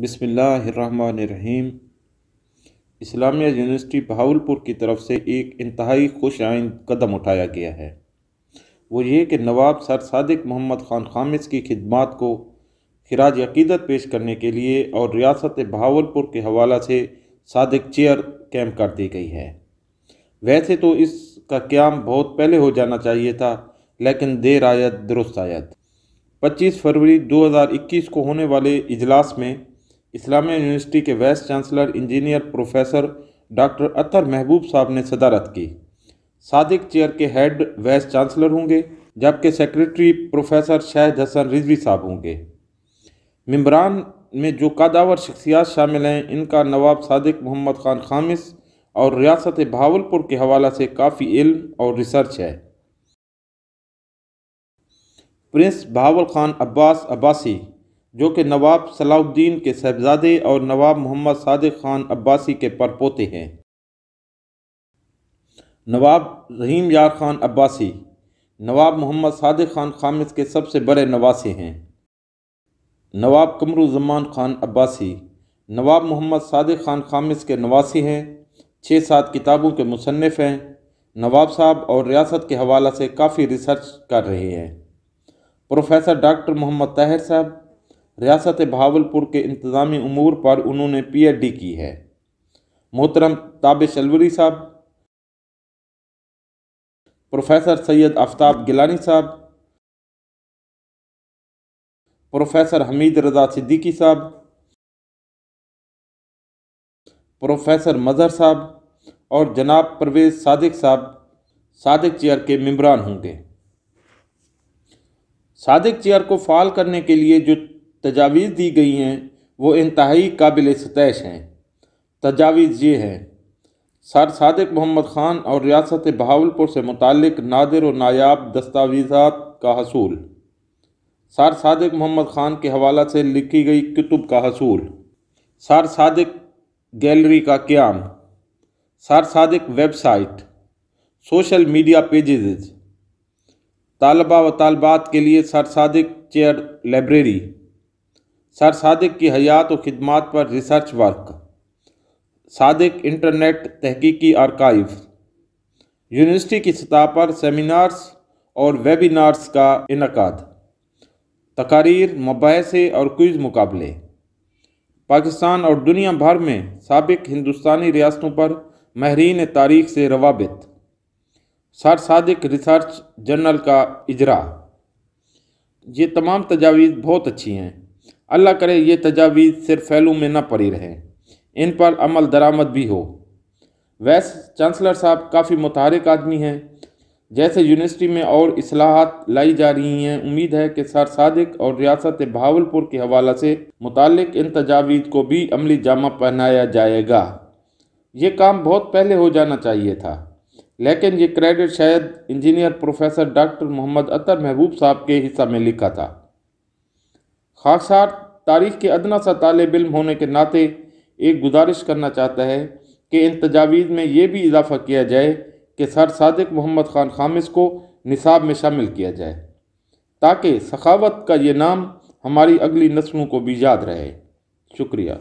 बसमीम इस्लामिया यूनिवर्सिटी बहावलपुर की तरफ से एक इंतहाई खुश आइन कदम उठाया गया है वो ये कि नवाब सर सदक मोहम्मद ख़ान खामिस की खिदमत को खराज अकीदत पेश करने के लिए और रियासत बहावलपुर के हवाला से सदक चेयर कैम्प कर दी गई है वैसे तो इसका क्याम बहुत पहले हो जाना चाहिए था लेकिन देर आयत दुरुस्त आयत 25 फरवरी 2021 को होने वाले इजलास में इस्लामिया यूनिवर्सिटी के vice chancellor engineer professor doctor Athar Mehboob sahab ने सदारत की सादिक चेयर के हेड वाइस चांसलर होंगे जबकि सेक्रेटरी प्रोफेसर शाह हसन रिजवी साहब होंगे मम्बरान में जो कादावर शख्सियात शामिल हैं इनका नवाब सादिक मोहम्मद ख़ान खामिस और रियासत भावलपुर के हवाला से काफ़ी इल्म और रिसर्च है प्रिंस भावल ख़ान अब्बास अब्बासी जो कि नवाब सलाउद्दीन के साहबजादे और नवाब मोहम्मद सादिक खान अब्बासी के परपोते हैं नवाब रहीम यार खान अब्बासी नवाब मोहम्मद सादिक खान खामिद के सबसे बड़े नवासे हैं नवाब कमरुजमान खान अब्बासी नवाब मोहम्मद सादिक खान खामिद के नवासी हैं छः सात किताबों के मुसनफ़ हैं नवाब साहब और रियासत के हवाला से काफ़ी रिसर्च कर रहे हैं प्रोफेसर डॉक्टर मोहम्मद ताहिर साहब रियासत भावलपुर के इंतज़ामी अमूर पर उन्होंने पीएचडी की है मोहतरम ताब शलवरी साहब प्रोफेसर सैयद आफ्ताब गिलानी साहब प्रोफेसर हमीद रजा सिद्दीकी साहब प्रोफेसर मज़हर साहब और जनाब परवेज सादिक साहब सादिक चेयर के मम्बरान होंगे सादिक चेयर को फाल करने के लिए जो तजावीज़ दी गई हैं वो इंतहाई काबिल सतैश हैं तजावीज़ ये हैं सर सदक मोहम्मद ख़ान और रियासत बहावलपुर से मुतक नादिर और नायाब दस्तावीज़ा का हसूल सर सदक मोहम्मद ख़ान के हवाला से लिखी गई कुतुब का हसूल सर सदक गैलरी का क्याम Sir Sadiq website social media pages तलबा व तलबात के लिए Sir Sadiq chair library Sir Sadiq की हयात व खिदमत पर रिसर्च वर्क सादिक इंटरनेट तहकीकी आर्काइव यूनिवर्सिटी की सतह पर सेमिनार्स और वेबिनार्स का इनका तकारीर मुबासे और क्विज़ मुकाबले पाकिस्तान और दुनिया भर में सबक हिंदुस्तानी रियासतों पर महरीन तारीख से रवाबित सर सादिक रिसर्च जर्नल का इजरा ये तमाम तजावीज़ बहुत अच्छी हैं अल्लाह करे ये तजावीज़ सिर्फ फैलू में न पड़ी रहे इन पर अमल दरामद भी हो वैस चांसलर साहब काफ़ी मुतहरक आदमी हैं जैसे यूनिवर्सिटी में और असलाहत लाई जा रही हैं उम्मीद है कि सर सदक और रियासत बहावलपुर के हवाले से मुतल इन तजावीज़ को भी अमली जामा पहनाया जाएगा ये काम बहुत पहले हो जाना चाहिए था लेकिन ये क्रेडिट शायद engineer professor doctor Muhammad Athar Mehboob sahab के हिस्सा में लिखा था खासा तारीख के अदना सा तालब इम होने के नाते एक गुजारिश करना चाहता है कि इन तजावीज़ में ये भी इजाफ़ा किया जाए कि सर सदक मोहम्मद ख़ान खामिस को निसाब में शामिल किया जाए ताकि सखावत का ये नाम हमारी अगली नस्लों को भी याद रहे शुक्रिया